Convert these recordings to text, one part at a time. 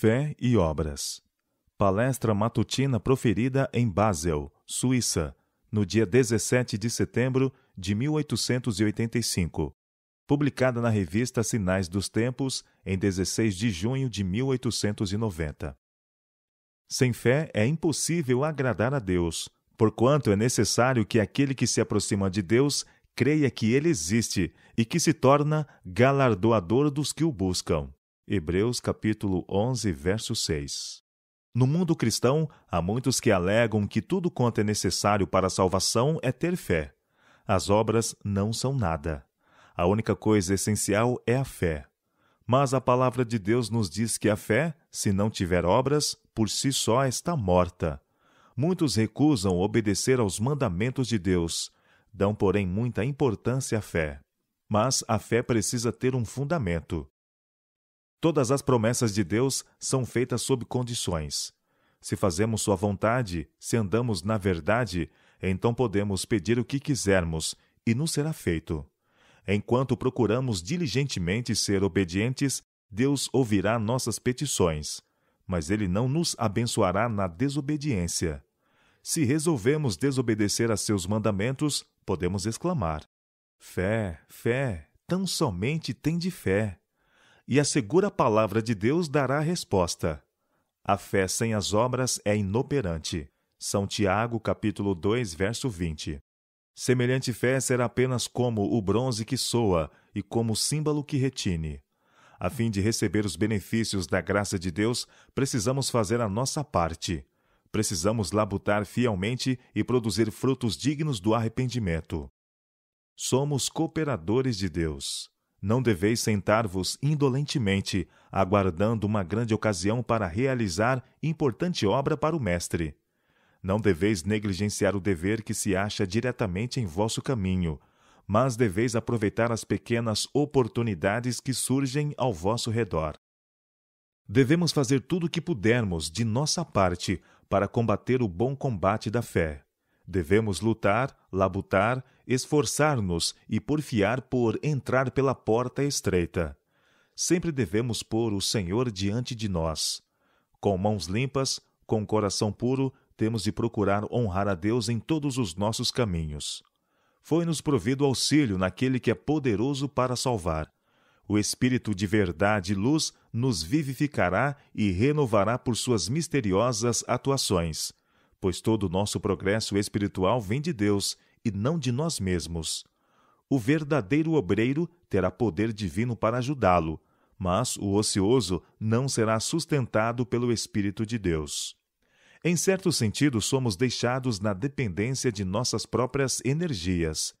Fé e Obras. Palestra matutina proferida em Basel, Suíça, no dia 17 de setembro de 1885. Publicada na revista Sinais dos Tempos em 16 de junho de 1890. Sem fé é impossível agradar a Deus, porquanto é necessário que aquele que se aproxima de Deus creia que ele existe e que se torna galardoador dos que o buscam. Hebreus capítulo 11, verso 6. No mundo cristão, há muitos que alegam que tudo quanto é necessário para a salvação é ter fé. As obras não são nada. A única coisa essencial é a fé. Mas a palavra de Deus nos diz que a fé, se não tiver obras, por si só está morta. Muitos recusam obedecer aos mandamentos de Deus, dão, porém, muita importância à fé. Mas a fé precisa ter um fundamento. Todas as promessas de Deus são feitas sob condições. Se fazemos Sua vontade, se andamos na verdade, então podemos pedir o que quisermos e nos será feito. Enquanto procuramos diligentemente ser obedientes, Deus ouvirá nossas petições, mas Ele não nos abençoará na desobediência. Se resolvemos desobedecer a seus mandamentos, podemos exclamar: Fé, fé, tão somente tem de fé e a segura palavra de Deus dará a resposta. A fé sem as obras é inoperante. São Tiago, capítulo 2, verso 20. Semelhante fé será apenas como o bronze que soa e como o símbolo que retine. A fim de receber os benefícios da graça de Deus, precisamos fazer a nossa parte. Precisamos labutar fielmente e produzir frutos dignos do arrependimento. Somos cooperadores de Deus não deveis sentar-vos indolentemente, aguardando uma grande ocasião para realizar importante obra para o Mestre. Não deveis negligenciar o dever que se acha diretamente em vosso caminho, mas deveis aproveitar as pequenas oportunidades que surgem ao vosso redor. Devemos fazer tudo o que pudermos de nossa parte para combater o bom combate da fé. Devemos lutar, labutar esforçar-nos e porfiar por entrar pela porta estreita. Sempre devemos pôr o Senhor diante de nós. Com mãos limpas, com coração puro, temos de procurar honrar a Deus em todos os nossos caminhos. Foi-nos provido auxílio naquele que é poderoso para salvar. O Espírito de verdade e luz nos vivificará e renovará por suas misteriosas atuações, pois todo o nosso progresso espiritual vem de Deus e não de nós mesmos. O verdadeiro obreiro terá poder divino para ajudá-lo, mas o ocioso não será sustentado pelo Espírito de Deus. Em certo sentido, somos deixados na dependência de nossas próprias energias.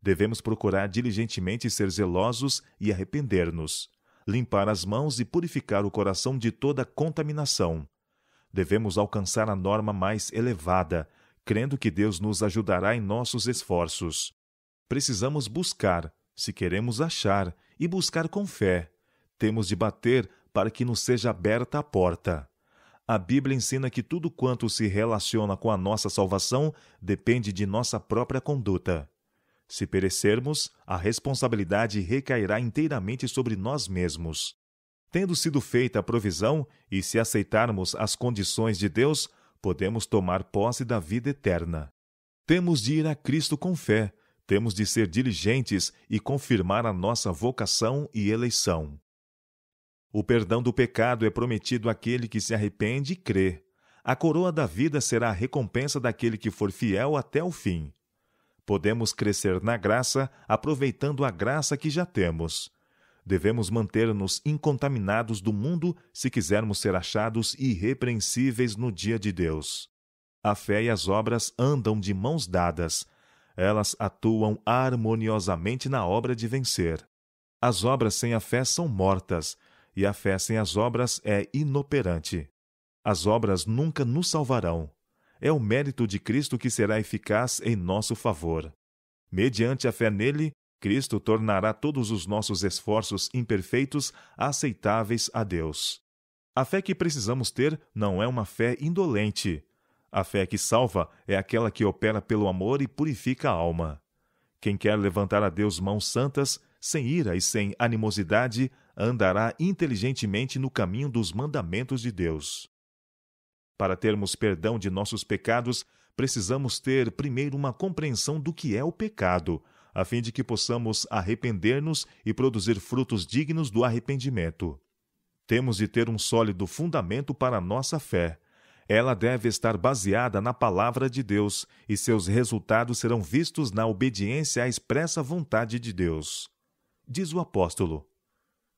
Devemos procurar diligentemente ser zelosos e arrepender-nos, limpar as mãos e purificar o coração de toda contaminação. Devemos alcançar a norma mais elevada, crendo que Deus nos ajudará em nossos esforços. Precisamos buscar, se queremos achar, e buscar com fé. Temos de bater para que nos seja aberta a porta. A Bíblia ensina que tudo quanto se relaciona com a nossa salvação depende de nossa própria conduta. Se perecermos, a responsabilidade recairá inteiramente sobre nós mesmos. Tendo sido feita a provisão, e se aceitarmos as condições de Deus, podemos tomar posse da vida eterna. Temos de ir a Cristo com fé, temos de ser diligentes e confirmar a nossa vocação e eleição. O perdão do pecado é prometido àquele que se arrepende e crê. A coroa da vida será a recompensa daquele que for fiel até o fim. Podemos crescer na graça aproveitando a graça que já temos devemos manter-nos incontaminados do mundo se quisermos ser achados irrepreensíveis no dia de Deus. A fé e as obras andam de mãos dadas, elas atuam harmoniosamente na obra de vencer. As obras sem a fé são mortas, e a fé sem as obras é inoperante. As obras nunca nos salvarão. É o mérito de Cristo que será eficaz em nosso favor. Mediante a fé nele, Cristo tornará todos os nossos esforços imperfeitos aceitáveis a Deus. A fé que precisamos ter não é uma fé indolente. A fé que salva é aquela que opera pelo amor e purifica a alma. Quem quer levantar a Deus mãos santas, sem ira e sem animosidade, andará inteligentemente no caminho dos mandamentos de Deus. Para termos perdão de nossos pecados, precisamos ter primeiro uma compreensão do que é o pecado, a fim de que possamos arrepender-nos e produzir frutos dignos do arrependimento. Temos de ter um sólido fundamento para a nossa fé. Ela deve estar baseada na palavra de Deus, e seus resultados serão vistos na obediência à expressa vontade de Deus. Diz o apóstolo: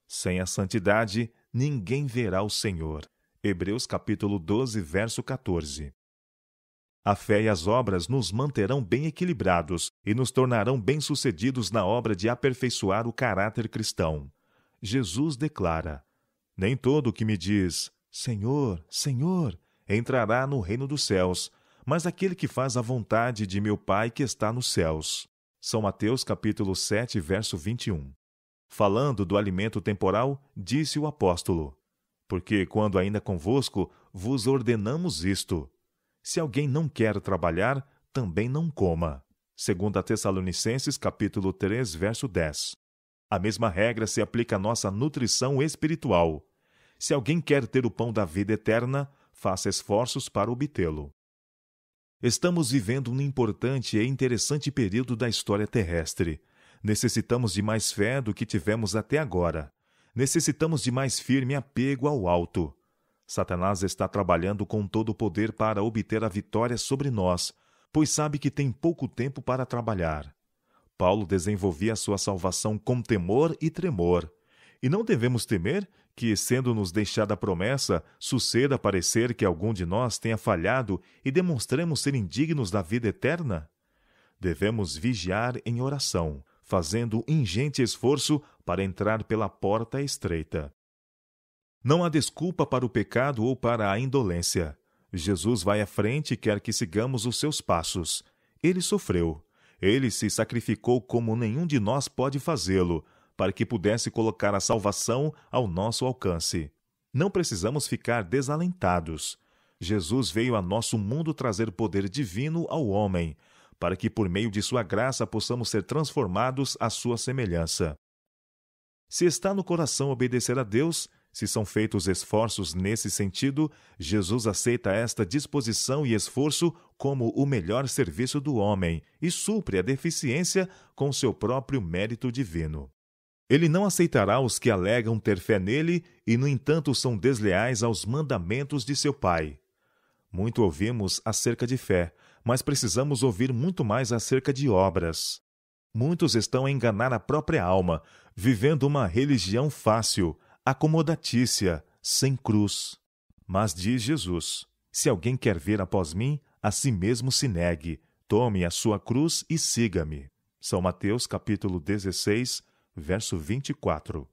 Sem a santidade, ninguém verá o Senhor. Hebreus capítulo 12, verso 14. A fé e as obras nos manterão bem equilibrados e nos tornarão bem-sucedidos na obra de aperfeiçoar o caráter cristão. Jesus declara: Nem todo o que me diz, Senhor, Senhor, entrará no reino dos céus, mas aquele que faz a vontade de meu Pai que está nos céus. São Mateus capítulo 7, verso 21. Falando do alimento temporal, disse o apóstolo: Porque quando ainda convosco, vos ordenamos isto, se alguém não quer trabalhar, também não coma. 2 Tessalonicenses capítulo 3, verso 10. A mesma regra se aplica à nossa nutrição espiritual. Se alguém quer ter o pão da vida eterna, faça esforços para obtê-lo. Estamos vivendo um importante e interessante período da história terrestre. Necessitamos de mais fé do que tivemos até agora. Necessitamos de mais firme apego ao alto. Satanás está trabalhando com todo o poder para obter a vitória sobre nós, pois sabe que tem pouco tempo para trabalhar. Paulo desenvolvia sua salvação com temor e tremor. E não devemos temer que, sendo-nos deixada a promessa, suceda parecer que algum de nós tenha falhado e demonstremos ser indignos da vida eterna? Devemos vigiar em oração, fazendo ingente esforço para entrar pela porta estreita. Não há desculpa para o pecado ou para a indolência. Jesus vai à frente e quer que sigamos os seus passos. Ele sofreu. Ele se sacrificou como nenhum de nós pode fazê-lo, para que pudesse colocar a salvação ao nosso alcance. Não precisamos ficar desalentados. Jesus veio a nosso mundo trazer poder divino ao homem, para que por meio de sua graça possamos ser transformados à sua semelhança. Se está no coração obedecer a Deus, se são feitos esforços nesse sentido, Jesus aceita esta disposição e esforço como o melhor serviço do homem e supre a deficiência com seu próprio mérito divino. Ele não aceitará os que alegam ter fé nele e, no entanto, são desleais aos mandamentos de seu Pai. Muito ouvimos acerca de fé, mas precisamos ouvir muito mais acerca de obras. Muitos estão a enganar a própria alma, vivendo uma religião fácil, acomodatícia, sem cruz. Mas diz Jesus: Se alguém quer vir após mim, a si mesmo se negue, tome a sua cruz e siga-me. São Mateus capítulo 16, verso 24.